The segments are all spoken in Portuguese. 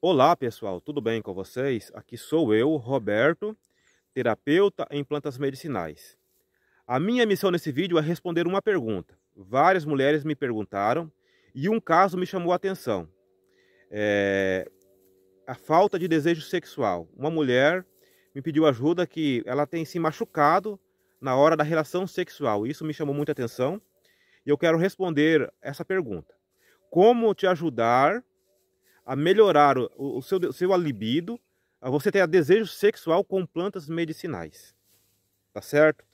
Olá pessoal, tudo bem com vocês? Aqui sou eu, Roberto, terapeuta em plantas medicinais. A minha missão nesse vídeo é responder uma pergunta. Várias mulheres me perguntaram e um caso me chamou a atenção. É... A falta de desejo sexual. Uma mulher me pediu ajuda que ela tem se machucado na hora da relação sexual. Isso me chamou muita atenção e eu quero responder essa pergunta. Como te ajudar a melhorar o, o seu, o seu libido, a você ter desejo sexual com plantas medicinais. Tá certo?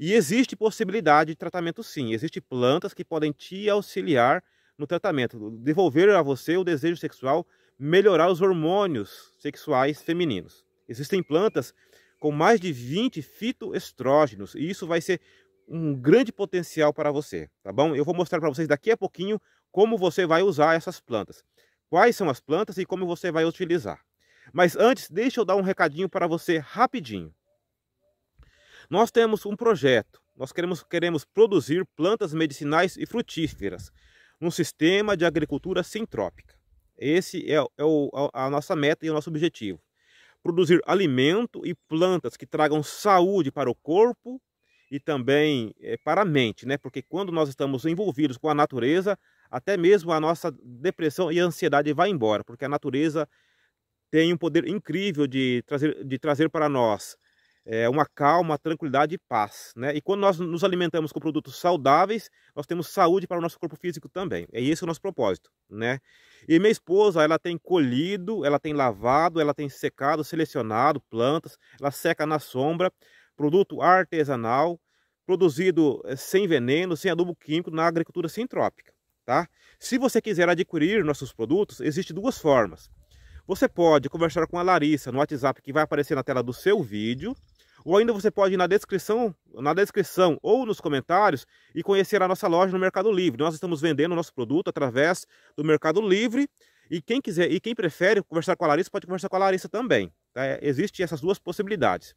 E existe possibilidade de tratamento sim. Existem plantas que podem te auxiliar no tratamento, devolver a você o desejo sexual, melhorar os hormônios sexuais femininos. Existem plantas com mais de 20 fitoestrógenos e isso vai ser um grande potencial para você, tá bom? Eu vou mostrar para vocês daqui a pouquinho como você vai usar essas plantas quais são as plantas e como você vai utilizar. Mas antes, deixa eu dar um recadinho para você rapidinho. Nós temos um projeto. Nós queremos, queremos produzir plantas medicinais e frutíferas num sistema de agricultura sintrópica. Esse é, é o, a nossa meta e o nosso objetivo. Produzir alimento e plantas que tragam saúde para o corpo e também é, para a mente, né? Porque quando nós estamos envolvidos com a natureza, até mesmo a nossa depressão e ansiedade vai embora, porque a natureza tem um poder incrível de trazer, de trazer para nós é, uma calma, tranquilidade e paz. Né? E quando nós nos alimentamos com produtos saudáveis, nós temos saúde para o nosso corpo físico também. É esse o nosso propósito. Né? E minha esposa, ela tem colhido, ela tem lavado, ela tem secado, selecionado plantas, ela seca na sombra, produto artesanal, produzido eh, sem veneno, sem adubo químico, na agricultura sintrópica tá? Se você quiser adquirir nossos produtos, existe duas formas. Você pode conversar com a Larissa no WhatsApp que vai aparecer na tela do seu vídeo, ou ainda você pode ir na descrição, na descrição ou nos comentários e conhecer a nossa loja no Mercado Livre. Nós estamos vendendo o nosso produto através do Mercado Livre e quem quiser e quem prefere conversar com a Larissa pode conversar com a Larissa também. Tá? É, existem essas duas possibilidades.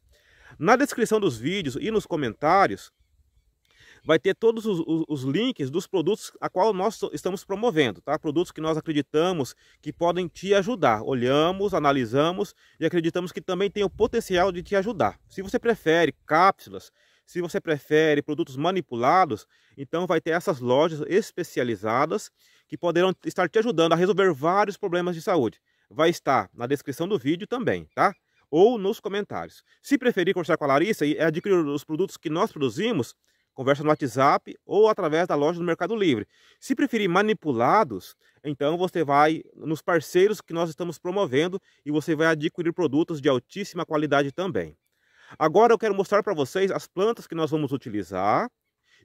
Na descrição dos vídeos e nos comentários vai ter todos os, os, os, links dos produtos a qual nós estamos promovendo, tá? Produtos que nós acreditamos que podem te ajudar. Olhamos, analisamos e acreditamos que também tem o potencial de te ajudar. Se você prefere cápsulas, se você prefere produtos manipulados, então vai ter essas lojas especializadas que poderão estar te ajudando a resolver vários problemas de saúde. Vai estar na descrição do vídeo também, tá? Ou nos comentários. Se preferir conversar com a Larissa e adquirir os produtos que nós produzimos, conversa no WhatsApp ou através da loja do Mercado Livre. Se preferir manipulados, então você vai nos parceiros que nós estamos promovendo e você vai adquirir produtos de altíssima qualidade também. Agora eu quero mostrar para vocês as plantas que nós vamos utilizar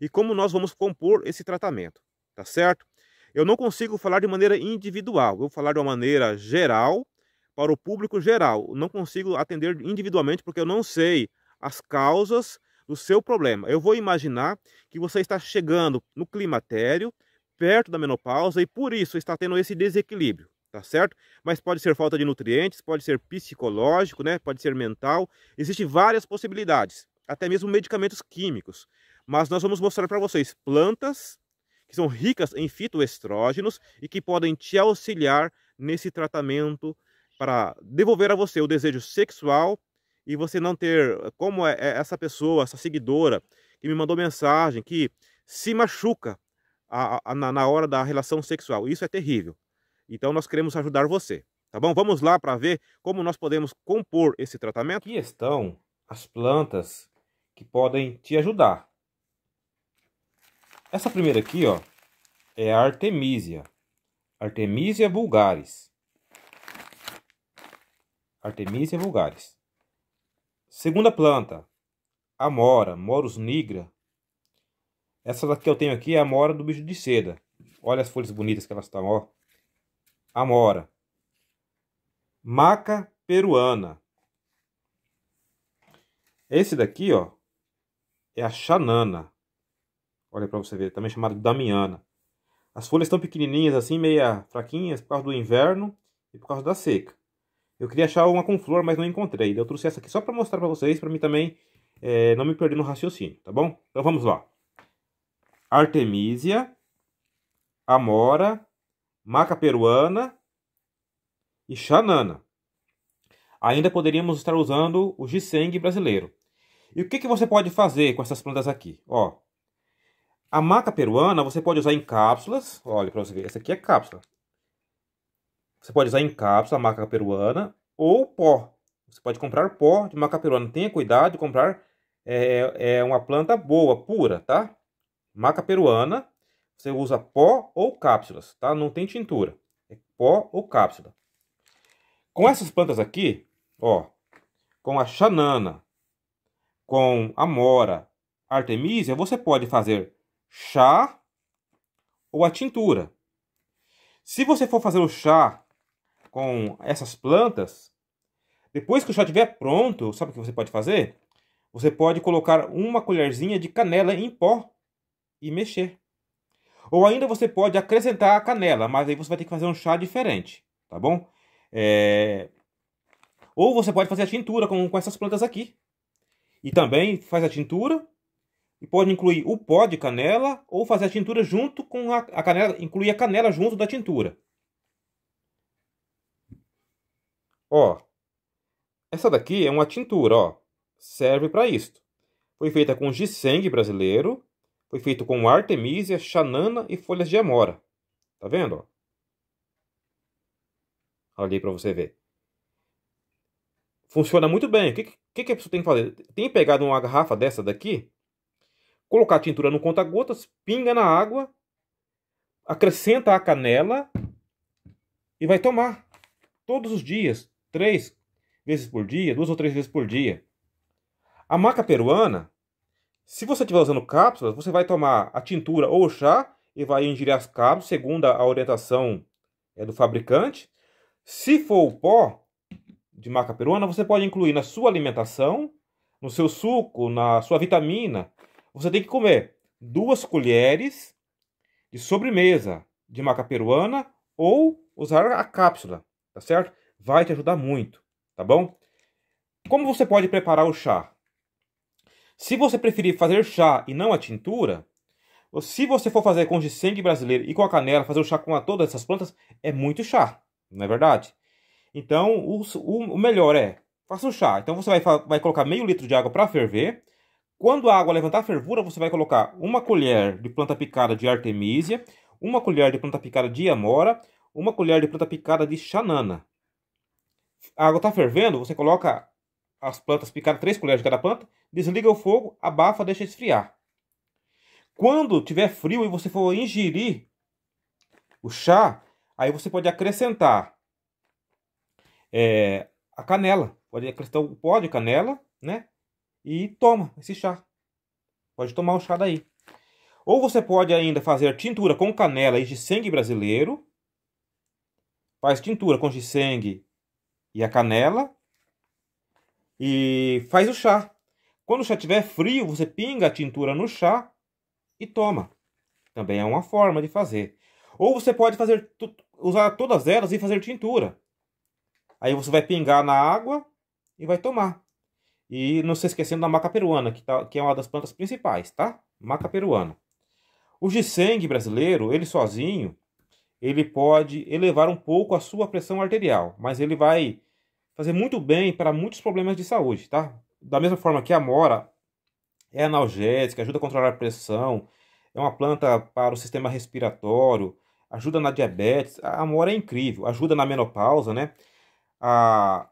e como nós vamos compor esse tratamento, tá certo? Eu não consigo falar de maneira individual, eu vou falar de uma maneira geral para o público geral. não consigo atender individualmente porque eu não sei as causas do seu problema. Eu vou imaginar que você está chegando no climatério, perto da menopausa, e por isso está tendo esse desequilíbrio, tá certo? Mas pode ser falta de nutrientes, pode ser psicológico, né? pode ser mental. Existem várias possibilidades, até mesmo medicamentos químicos. Mas nós vamos mostrar para vocês plantas que são ricas em fitoestrógenos e que podem te auxiliar nesse tratamento para devolver a você o desejo sexual e você não ter, eh, como é, é essa pessoa, essa seguidora que me mandou mensagem que se machuca a, a, na, na hora da relação sexual. Isso é terrível. Então nós queremos ajudar você, tá bom? Vamos lá para ver como nós podemos compor esse tratamento. Aqui estão as plantas que podem te ajudar. Essa primeira aqui, ó, é a Artemisia. Artemisia vulgaris. Artemisia vulgaris. Segunda planta, amora, morus nigra. Essa que eu tenho aqui é a amora do bicho de seda. Olha as folhas bonitas que elas estão, ó. Amora. Maca peruana. Esse daqui, ó, é a xanana. Olha para você ver, também chamada de damiana. As folhas estão pequenininhas assim, meia fraquinhas, por causa do inverno e por causa da seca. Eu queria achar uma com flor, mas não encontrei. Eu trouxe essa aqui só para mostrar para vocês, para mim também é, não me perder no raciocínio, tá bom? Então vamos lá. Artemisia, amora, maca peruana e xanana. Ainda poderíamos estar usando o ginseng brasileiro. E o que, que você pode fazer com essas plantas aqui? Ó, a maca peruana você pode usar em cápsulas. Olha para você ver, essa aqui é cápsula. Você pode usar em cápsula maca peruana ou pó. Você pode comprar pó de maca peruana. Tenha cuidado de comprar é, é uma planta boa, pura, tá? Maca peruana, você usa pó ou cápsulas, tá? Não tem tintura. É pó ou cápsula. Com essas plantas aqui, ó, com a chanana, com a mora artemisia, você pode fazer chá ou a tintura. Se você for fazer o chá com essas plantas, depois que o chá estiver pronto, sabe o que você pode fazer? Você pode colocar uma colherzinha de canela em pó e mexer. Ou ainda você pode acrescentar a canela, mas aí você vai ter que fazer um chá diferente, tá bom? É... Ou você pode fazer a tintura com, com essas plantas aqui. E também faz a tintura e pode incluir o pó de canela ou fazer a tintura junto com a, a canela, incluir a canela junto da tintura. Ó, essa daqui é uma tintura, ó. Serve para isto. Foi feita com ginseng brasileiro, foi feito com artemisia, chanana e folhas de amora. Tá vendo, ó? Olha ali para você ver. Funciona muito bem. O que, que, que a pessoa tem que fazer? Tem pegado uma garrafa dessa daqui, colocar a tintura no conta-gotas, pinga na água, acrescenta a canela e vai tomar todos os dias três vezes por dia, duas ou três vezes por dia. A maca peruana, se você estiver usando cápsulas, você vai tomar a tintura ou o chá e vai ingerir as cápsulas, segundo a orientação é, do fabricante. Se for o pó de maca peruana, você pode incluir na sua alimentação, no seu suco, na sua vitamina. Você tem que comer duas colheres de sobremesa de maca peruana ou usar a cápsula, tá certo? vai te ajudar muito, tá bom? Como você pode preparar o chá? Se você preferir fazer chá e não a tintura, se você for fazer com ginseng brasileiro e com a canela, fazer o chá com a, todas essas plantas, é muito chá, não é verdade? Então, o, o, o melhor é, faça o chá. Então, você vai, vai colocar meio litro de água para ferver. Quando a água levantar a fervura, você vai colocar uma colher de planta picada de artemisia, uma colher de planta picada de amora, uma colher de planta picada de xanana, a água está fervendo, você coloca as plantas picadas, três colheres de cada planta, desliga o fogo, abafa, deixa esfriar. Quando tiver frio e você for ingerir o chá, aí você pode acrescentar é, a canela. Pode acrescentar o pó de canela, né? E toma esse chá. Pode tomar o chá daí. Ou você pode ainda fazer tintura com canela e ginseng brasileiro. Faz tintura com ginseng e a canela e faz o chá. Quando o chá estiver frio, você pinga a tintura no chá e toma. Também é uma forma de fazer. Ou você pode fazer usar todas elas e fazer tintura. Aí você vai pingar na água e vai tomar. E não se esquecendo da maca peruana, que, tá, que é uma das plantas principais, tá? Maca peruana. O ginseng brasileiro, ele sozinho, ele pode elevar um pouco a sua pressão arterial, mas ele vai fazer muito bem para muitos problemas de saúde, tá? Da mesma forma que a mora é analgésica, ajuda a controlar a pressão, é uma planta para o sistema respiratório, ajuda na diabetes, a mora é incrível, ajuda na menopausa, né? A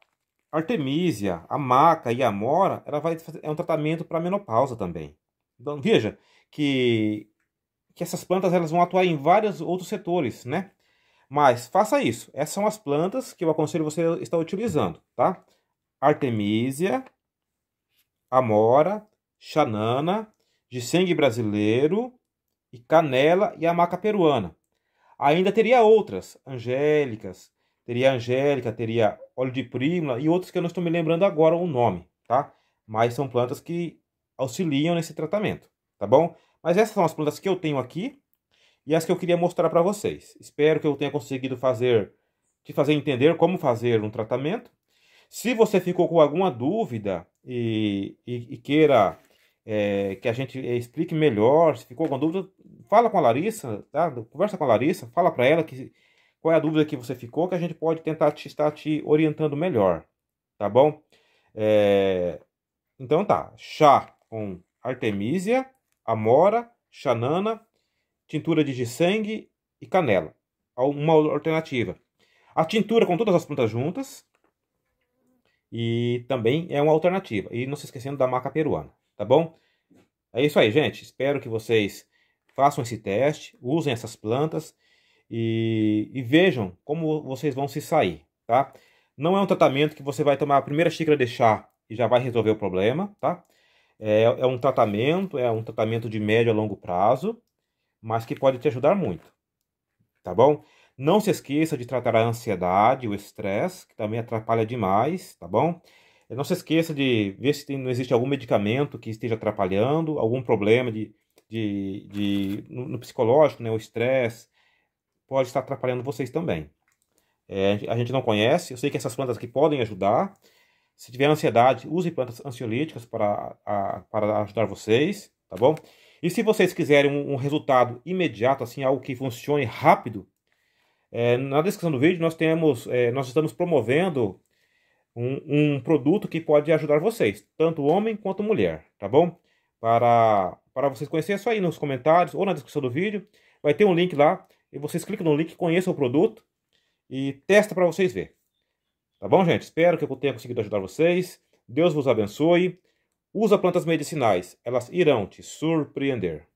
artemisia, a maca e a mora, ela vai é um tratamento para a menopausa também. Então, veja que que essas plantas elas vão atuar em vários outros setores, né? Mas faça isso. Essas são as plantas que eu aconselho você estar utilizando, tá? Artemisia, amora, chanana, ginseng brasileiro e canela e a maca peruana. Ainda teria outras, angélicas, teria angélica, teria óleo de prímula e outros que eu não estou me lembrando agora o nome, tá? Mas são plantas que auxiliam nesse tratamento, tá bom? Mas essas são as plantas que eu tenho aqui, e as que eu queria mostrar para vocês. Espero que eu tenha conseguido fazer te fazer entender como fazer um tratamento. Se você ficou com alguma dúvida e, e, e queira é, que a gente explique melhor, se ficou com dúvida, fala com a Larissa, tá? conversa com a Larissa, fala para ela que, qual é a dúvida que você ficou, que a gente pode tentar te, estar te orientando melhor, tá bom? É, então tá, chá com artemisia, amora, xanana tintura de ginseng e canela. Uma alternativa. A tintura com todas as plantas juntas. E também é uma alternativa. E não se esquecendo da maca peruana, tá bom? É isso aí, gente. Espero que vocês façam esse teste, usem essas plantas e, e vejam como vocês vão se sair, tá? Não é um tratamento que você vai tomar a primeira xícara de chá e já vai resolver o problema, tá? É, é um tratamento, é um tratamento de médio a longo prazo, mas que pode te ajudar muito. Tá bom? Não se esqueça de tratar a ansiedade, o estresse, que também atrapalha demais, tá bom? Não se esqueça de ver se tem, não existe algum medicamento que esteja atrapalhando, algum problema de, de, de no, no psicológico, né? O estresse pode estar atrapalhando vocês também. É, a gente não conhece, eu sei que essas plantas aqui podem ajudar. Se tiver ansiedade, use plantas ansiolíticas para, a, para ajudar vocês, tá bom? E se vocês quiserem um, um resultado imediato, assim, algo que funcione rápido, é, na descrição do vídeo nós temos, é, nós estamos promovendo um, um, produto que pode ajudar vocês, tanto homem quanto mulher, tá bom? Para, para vocês conhecerem, é só aí nos comentários ou na descrição do vídeo, vai ter um link lá, e vocês clicam no link, conheçam o produto e testa para vocês ver. Tá bom, gente? Espero que eu tenha conseguido ajudar vocês. Deus vos abençoe. Usa plantas medicinais, elas irão te surpreender.